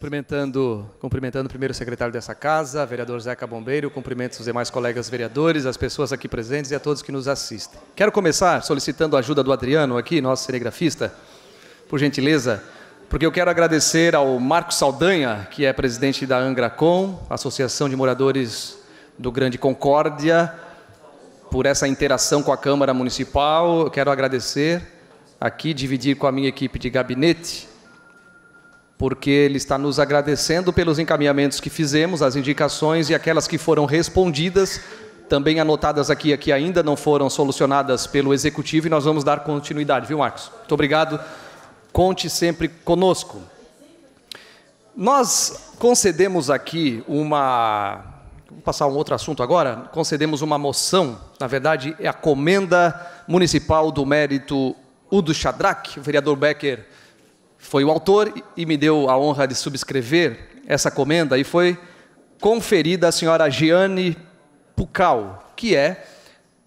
Cumprimentando, cumprimentando primeiro secretário dessa casa, vereador Zeca Bombeiro, cumprimento os demais colegas vereadores, as pessoas aqui presentes e a todos que nos assistem. Quero começar solicitando a ajuda do Adriano aqui, nosso cinegrafista, por gentileza, porque eu quero agradecer ao Marco Saldanha, que é presidente da Angracom, Associação de Moradores do Grande Concórdia, por essa interação com a Câmara Municipal. Eu quero agradecer aqui, dividir com a minha equipe de gabinete porque ele está nos agradecendo pelos encaminhamentos que fizemos, as indicações e aquelas que foram respondidas, também anotadas aqui, que ainda não foram solucionadas pelo executivo, e nós vamos dar continuidade, viu, Marcos? Muito obrigado. Conte sempre conosco. Nós concedemos aqui uma. Vou passar um outro assunto agora. Concedemos uma moção, na verdade, é a Comenda Municipal do Mérito Udo Shadrach, o vereador Becker foi o autor e me deu a honra de subscrever essa comenda e foi conferida à senhora Giane Pucal, que é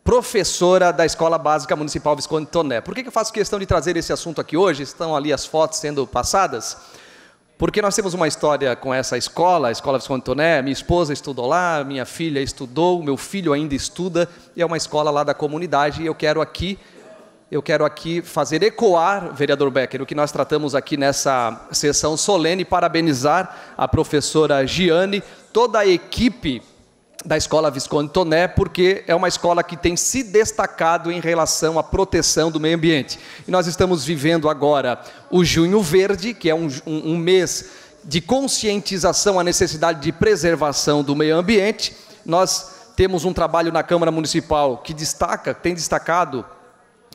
professora da Escola Básica Municipal Visconde Toné. Por que eu faço questão de trazer esse assunto aqui hoje? Estão ali as fotos sendo passadas. Porque nós temos uma história com essa escola, a Escola Visconde Toné. Minha esposa estudou lá, minha filha estudou, meu filho ainda estuda, e é uma escola lá da comunidade. E eu quero aqui eu quero aqui fazer ecoar, vereador Becker, o que nós tratamos aqui nessa sessão solene, parabenizar a professora Giane, toda a equipe da Escola Visconde Toné, porque é uma escola que tem se destacado em relação à proteção do meio ambiente. E nós estamos vivendo agora o Junho Verde, que é um, um, um mês de conscientização à necessidade de preservação do meio ambiente. Nós temos um trabalho na Câmara Municipal que destaca, tem destacado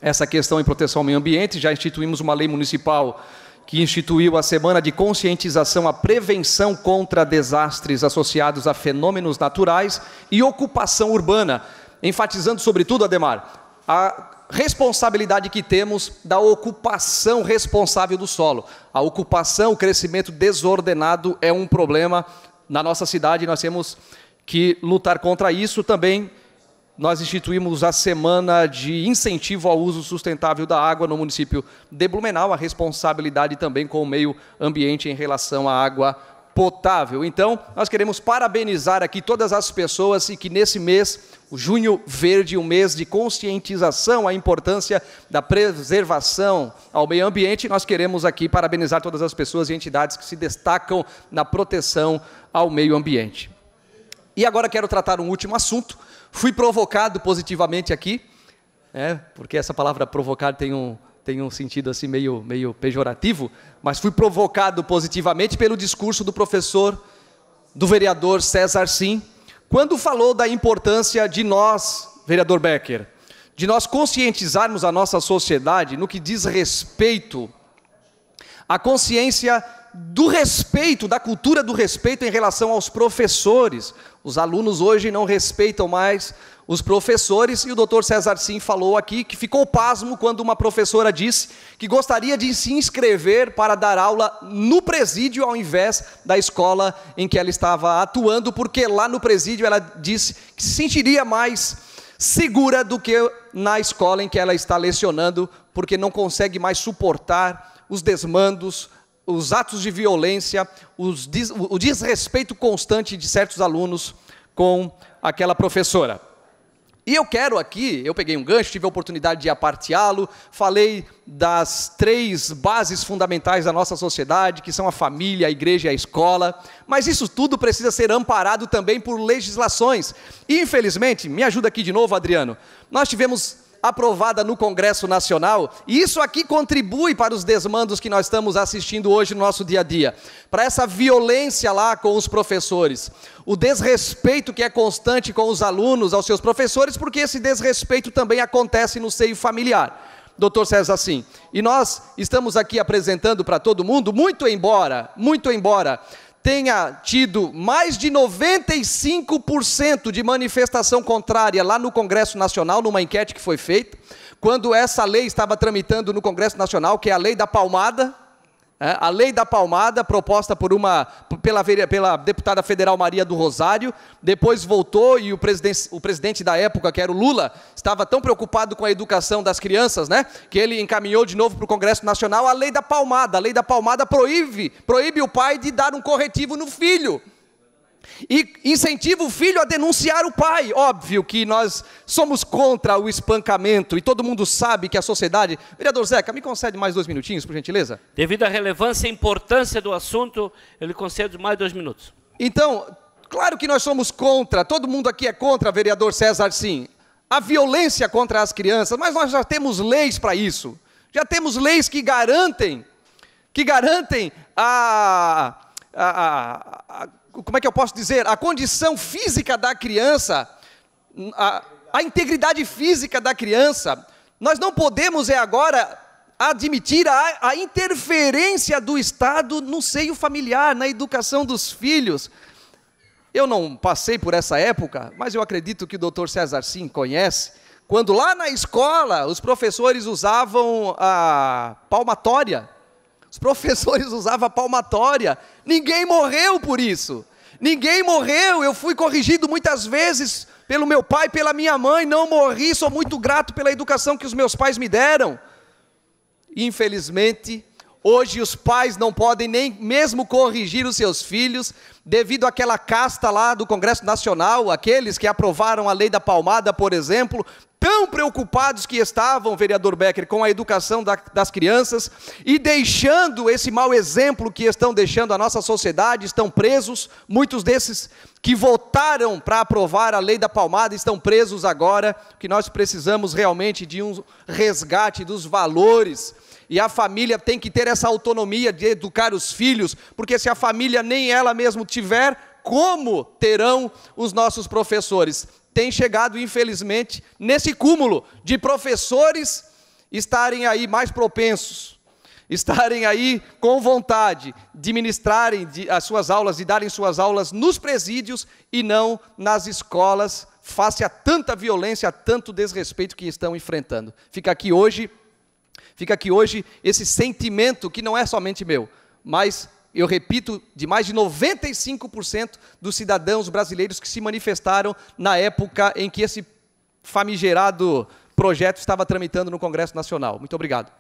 essa questão em proteção ao meio ambiente, já instituímos uma lei municipal que instituiu a semana de conscientização à prevenção contra desastres associados a fenômenos naturais e ocupação urbana, enfatizando sobretudo, Ademar, a responsabilidade que temos da ocupação responsável do solo. A ocupação, o crescimento desordenado é um problema na nossa cidade, nós temos que lutar contra isso também nós instituímos a semana de incentivo ao uso sustentável da água no município de Blumenau, a responsabilidade também com o meio ambiente em relação à água potável. Então, nós queremos parabenizar aqui todas as pessoas e que nesse mês, o Junho Verde, um mês de conscientização à importância da preservação ao meio ambiente, nós queremos aqui parabenizar todas as pessoas e entidades que se destacam na proteção ao meio ambiente. E agora quero tratar um último assunto. Fui provocado positivamente aqui, é, porque essa palavra provocar tem um, tem um sentido assim meio, meio pejorativo, mas fui provocado positivamente pelo discurso do professor, do vereador César Sim, quando falou da importância de nós, vereador Becker, de nós conscientizarmos a nossa sociedade no que diz respeito à consciência do respeito, da cultura do respeito em relação aos professores. Os alunos hoje não respeitam mais os professores, e o doutor César Sim falou aqui que ficou pasmo quando uma professora disse que gostaria de se inscrever para dar aula no presídio ao invés da escola em que ela estava atuando, porque lá no presídio ela disse que se sentiria mais segura do que na escola em que ela está lecionando, porque não consegue mais suportar os desmandos, os atos de violência, des, o desrespeito constante de certos alunos com aquela professora. E eu quero aqui, eu peguei um gancho, tive a oportunidade de aparteá-lo, falei das três bases fundamentais da nossa sociedade, que são a família, a igreja e a escola, mas isso tudo precisa ser amparado também por legislações. E, infelizmente, me ajuda aqui de novo, Adriano, nós tivemos aprovada no Congresso Nacional, e isso aqui contribui para os desmandos que nós estamos assistindo hoje no nosso dia a dia, para essa violência lá com os professores, o desrespeito que é constante com os alunos, aos seus professores, porque esse desrespeito também acontece no seio familiar. Doutor César assim. E nós estamos aqui apresentando para todo mundo, muito embora, muito embora tenha tido mais de 95% de manifestação contrária lá no Congresso Nacional, numa enquete que foi feita, quando essa lei estava tramitando no Congresso Nacional, que é a lei da palmada, é, a lei da palmada, proposta por uma, pela, pela deputada federal Maria do Rosário, depois voltou e o, presidente, o presidente da época, que era o Lula, estava tão preocupado com a educação das crianças, né? Que ele encaminhou de novo para o Congresso Nacional a lei da palmada. A lei da palmada proíbe, proíbe o pai de dar um corretivo no filho. E incentiva o filho a denunciar o pai. Óbvio que nós somos contra o espancamento e todo mundo sabe que a sociedade. Vereador Zeca, me concede mais dois minutinhos, por gentileza? Devido à relevância e importância do assunto, eu lhe concedo mais dois minutos. Então, claro que nós somos contra, todo mundo aqui é contra, vereador César, sim, a violência contra as crianças, mas nós já temos leis para isso. Já temos leis que garantem, que garantem a. A, a, a, como é que eu posso dizer? A condição física da criança, a, a integridade física da criança, nós não podemos é agora admitir a, a, interferência do Estado no seio familiar, na educação dos filhos. Eu não passei por essa época, mas eu acredito que o doutor César Sim conhece, quando lá na escola os professores usavam a palmatória os professores usavam palmatória. Ninguém morreu por isso. Ninguém morreu. Eu fui corrigido muitas vezes pelo meu pai, pela minha mãe. Não morri. Sou muito grato pela educação que os meus pais me deram. Infelizmente, Hoje os pais não podem nem mesmo corrigir os seus filhos, devido àquela casta lá do Congresso Nacional, aqueles que aprovaram a lei da palmada, por exemplo, tão preocupados que estavam, vereador Becker, com a educação da, das crianças e deixando esse mau exemplo que estão deixando a nossa sociedade, estão presos. Muitos desses que votaram para aprovar a lei da palmada estão presos agora. que nós precisamos realmente de um resgate dos valores e a família tem que ter essa autonomia de educar os filhos, porque se a família nem ela mesma tiver, como terão os nossos professores? Tem chegado, infelizmente, nesse cúmulo de professores estarem aí mais propensos, estarem aí com vontade de ministrarem as suas aulas e darem suas aulas nos presídios e não nas escolas, face a tanta violência, a tanto desrespeito que estão enfrentando. Fica aqui hoje Fica aqui hoje esse sentimento que não é somente meu, mas eu repito, de mais de 95% dos cidadãos brasileiros que se manifestaram na época em que esse famigerado projeto estava tramitando no Congresso Nacional. Muito obrigado.